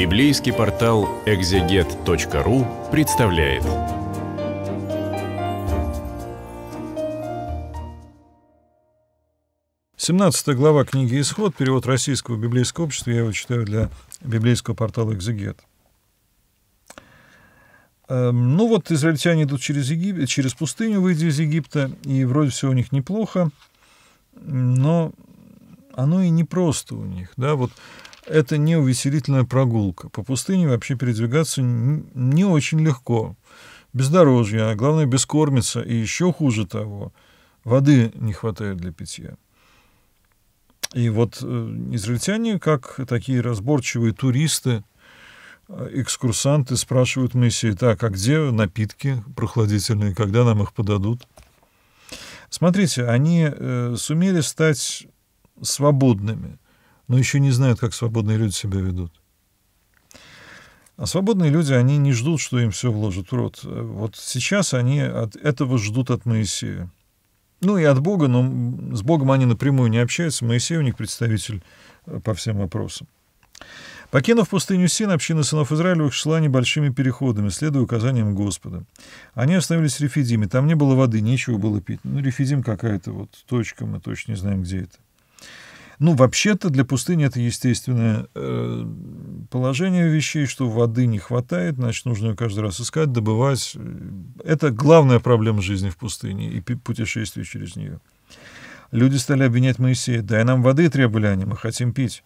Библейский портал exeget.ru представляет. Семнадцатая глава книги «Исход», перевод российского библейского общества, я его читаю для библейского портала «Экзегет». Эм, ну вот, израильтяне идут через, Егип... через пустыню, выйдя из Египта, и вроде все у них неплохо, но оно и непросто у них. Да? Вот это не увеселительная прогулка. По пустыне вообще передвигаться не очень легко. Бездорожье, а главное бескормиться, и еще хуже того, воды не хватает для питья. И вот э, израильтяне, как такие разборчивые туристы, э, экскурсанты спрашивают Моисея, так, а где напитки прохладительные, когда нам их подадут? Смотрите, они э, сумели стать свободными – но еще не знают, как свободные люди себя ведут. А свободные люди, они не ждут, что им все вложат в рот. Вот сейчас они от этого ждут от Моисея. Ну и от Бога, но с Богом они напрямую не общаются. Моисей у них представитель э, по всем вопросам. Покинув пустыню Син, община сынов Израилевых шла небольшими переходами, следуя указаниям Господа. Они остановились в Рефидиме. Там не было воды, нечего было пить. Ну, Рефидим какая-то вот точка, мы точно не знаем, где это. Ну, вообще-то для пустыни это естественное э, положение вещей, что воды не хватает, значит, нужно ее каждый раз искать, добывать. Это главная проблема жизни в пустыне и путешествий через нее. Люди стали обвинять Моисея. «Дай нам воды», — требовали они, а — «мы хотим пить».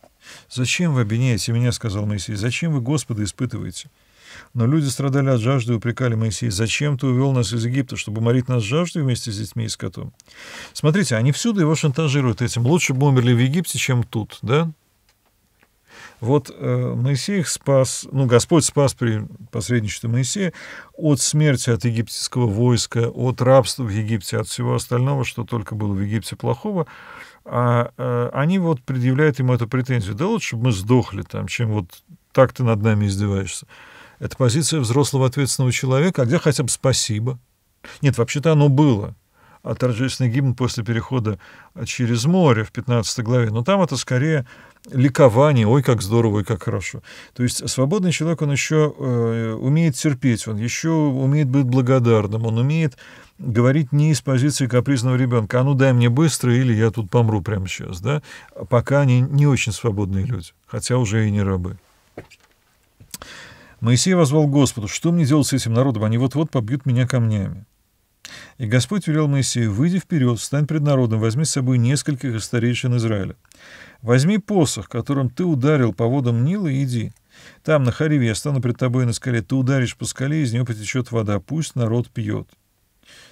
«Зачем вы обвиняете меня?» — сказал Моисей. «Зачем вы Господа испытываете?» Но люди страдали от жажды и упрекали Моисея. «Зачем ты увел нас из Египта, чтобы морить нас жаждой вместе с детьми и скотом?» Смотрите, они всюду его шантажируют этим. «Лучше бы умерли в Египте, чем тут», да? Вот э, Моисей их спас, ну, Господь спас при посредничестве Моисея от смерти от египетского войска, от рабства в Египте, от всего остального, что только было в Египте плохого. А э, они вот предъявляют ему эту претензию. Да лучше бы мы сдохли там, чем вот так ты над нами издеваешься. Это позиция взрослого ответственного человека, а где хотя бы спасибо? Нет, вообще-то оно было. А торжественный гимн после перехода а, через море в 15 главе. Но там это скорее ликование, ой, как здорово, и как хорошо. То есть свободный человек, он еще э, умеет терпеть, он еще умеет быть благодарным, он умеет говорить не из позиции капризного ребенка, а ну дай мне быстро, или я тут помру прямо сейчас, да, пока они не очень свободные люди, хотя уже и не рабы. Моисей возвал Господу, что мне делать с этим народом, они вот-вот побьют меня камнями. И Господь велел Моисею, выйди вперед, встань пред народом, возьми с собой нескольких старейшин Израиля. Возьми посох, которым ты ударил по водам Нила, и иди. Там, на Хариве, я стану пред тобой на скале, ты ударишь по скале, из нее потечет вода, пусть народ пьет.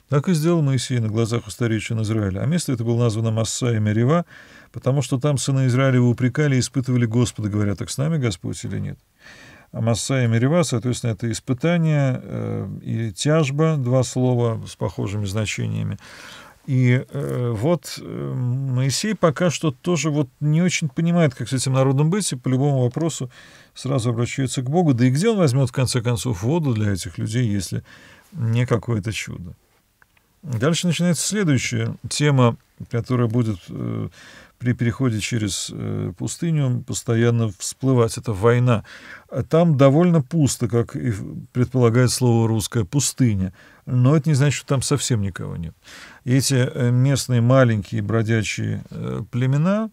Так и сделал Моисей на глазах у старейшин Израиля. А место это было названо Масса и Мерева, потому что там сыны Израиля упрекали и испытывали Господа, говоря, так с нами Господь или нет. Амаса и Мериваса, соответственно, это испытание э, и тяжба, два слова с похожими значениями. И э, вот э, Моисей пока что тоже вот не очень понимает, как с этим народом быть, и по любому вопросу сразу обращается к Богу. Да и где он возьмет, в конце концов, воду для этих людей, если не какое-то чудо? Дальше начинается следующая тема, которая будет при переходе через э, пустыню постоянно всплывать. Это война. А там довольно пусто, как и предполагает слово русское «пустыня». Но это не значит, что там совсем никого нет. эти э, местные маленькие бродячие э, племена,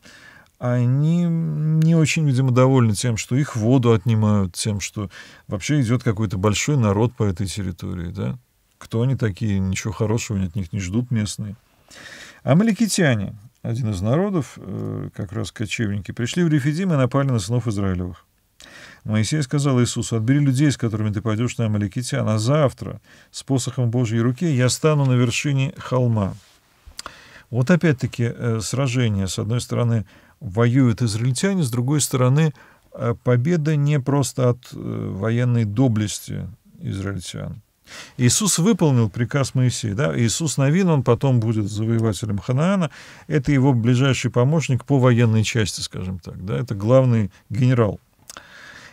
они не очень, видимо, довольны тем, что их воду отнимают, тем, что вообще идет какой-то большой народ по этой территории. Да? Кто они такие? Ничего хорошего от них не ждут местные. Амаликитяне один из народов, э, как раз кочевники, пришли в Рефидим и напали на сынов Израилевых. Моисей сказал Иисусу, «Отбери людей, с которыми ты пойдешь на Амаликитян, а завтра с посохом Божьей руки я стану на вершине холма». Вот опять-таки э, сражение. С одной стороны, воюют израильтяне, с другой стороны, э, победа не просто от военной доблести израильтян – Иисус выполнил приказ Моисея. Да? Иисус Новин, он потом будет завоевателем Ханаана. Это его ближайший помощник по военной части, скажем так. Да? Это главный генерал.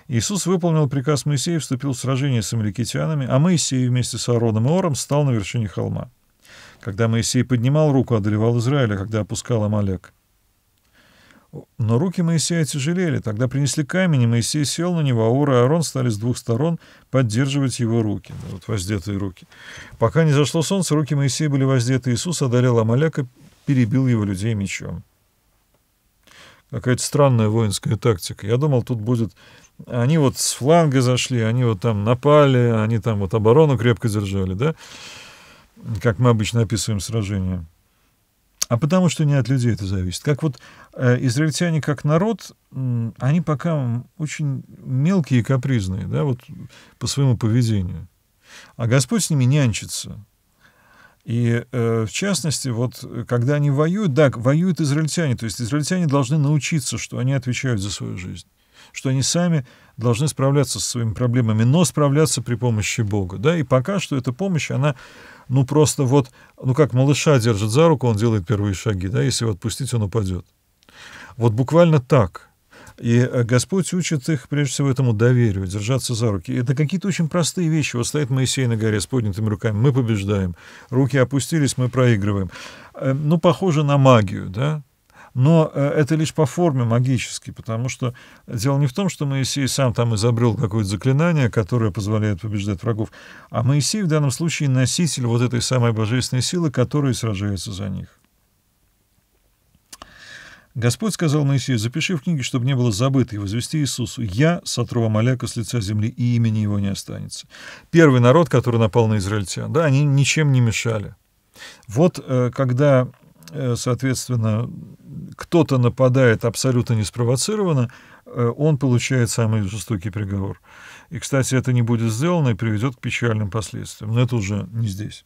Иисус выполнил приказ Моисея и вступил в сражение с амаликитянами, а Моисей вместе с Аароном и Ором стал на вершине холма. Когда Моисей поднимал руку, одолевал Израиля, когда опускал Амалек. Но руки Моисея тяжелели. Тогда принесли камень, и Моисей сел на него, а Ура и Арон стали с двух сторон поддерживать его руки, ну, вот воздетые руки. Пока не зашло солнце, руки Моисея были воздеты. Иисус одолел Амаляка, перебил его людей мечом. Какая-то странная воинская тактика. Я думал, тут будет... Они вот с фланга зашли, они вот там напали, они там вот оборону крепко держали, да? Как мы обычно описываем сражение а потому что не от людей это зависит. Как вот э, израильтяне как народ, они пока очень мелкие и капризные, да, вот по своему поведению. А Господь с ними нянчится. И э, в частности, вот э, когда они воюют, да, воюют израильтяне, то есть израильтяне должны научиться, что они отвечают за свою жизнь что они сами должны справляться со своими проблемами, но справляться при помощи Бога. Да? И пока что эта помощь, она ну просто вот, ну как малыша держит за руку, он делает первые шаги, да, если его отпустить, он упадет. Вот буквально так. И э, Господь учит их, прежде всего, этому доверию, держаться за руки. Это какие-то очень простые вещи. Вот стоит Моисей на горе с поднятыми руками, мы побеждаем. Руки опустились, мы проигрываем. Э, ну, похоже на магию, да? Но э, это лишь по форме магически, потому что дело не в том, что Моисей сам там изобрел какое-то заклинание, которое позволяет побеждать врагов, а Моисей в данном случае носитель вот этой самой божественной силы, которая сражается за них. Господь сказал Моисею, запиши в книге, чтобы не было забыто, и возвести Иисусу, я сотру Амаляка с лица земли, и имени его не останется. Первый народ, который напал на израильтян, да, они ничем не мешали. Вот э, когда Э, соответственно, кто-то нападает абсолютно неспровоцированно, э, он получает самый жестокий приговор. И, кстати, это не будет сделано и приведет к печальным последствиям. Но это уже не здесь.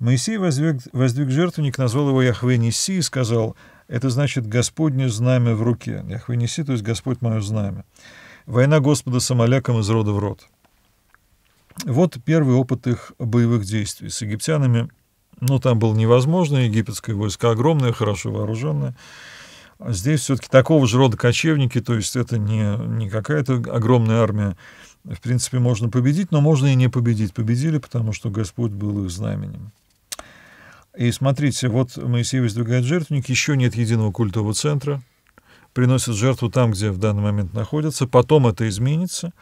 Моисей воздвиг, воздвиг жертвенник, назвал его Яхве Неси и сказал, это значит «Господне знамя в руке». Яхве Неси, то есть «Господь мое знамя». Война Господа с Амаляком из рода в род. Вот первый опыт их боевых действий. С египтянами ну там было невозможно, египетское войско огромное, хорошо вооруженное. А здесь все-таки такого же рода кочевники, то есть это не, не какая-то огромная армия. В принципе, можно победить, но можно и не победить. Победили, потому что Господь был их знаменем. И смотрите, вот Моисей воздвигает жертвенник, еще нет единого культового центра, приносят жертву там, где в данный момент находятся, потом это изменится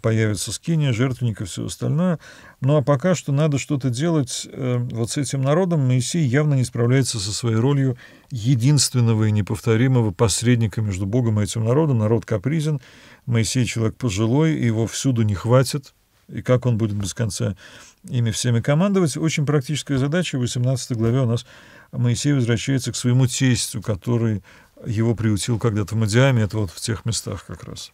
появится скиния, жертвенник и все остальное. Ну а пока что надо что-то делать э, вот с этим народом. Моисей явно не справляется со своей ролью единственного и неповторимого посредника между Богом и этим народом. Народ капризен, Моисей человек пожилой, и его всюду не хватит. И как он будет без конца ими всеми командовать? Очень практическая задача. В 18 главе у нас Моисей возвращается к своему тестю, который его приутил когда-то в Мадиаме, это вот в тех местах как раз.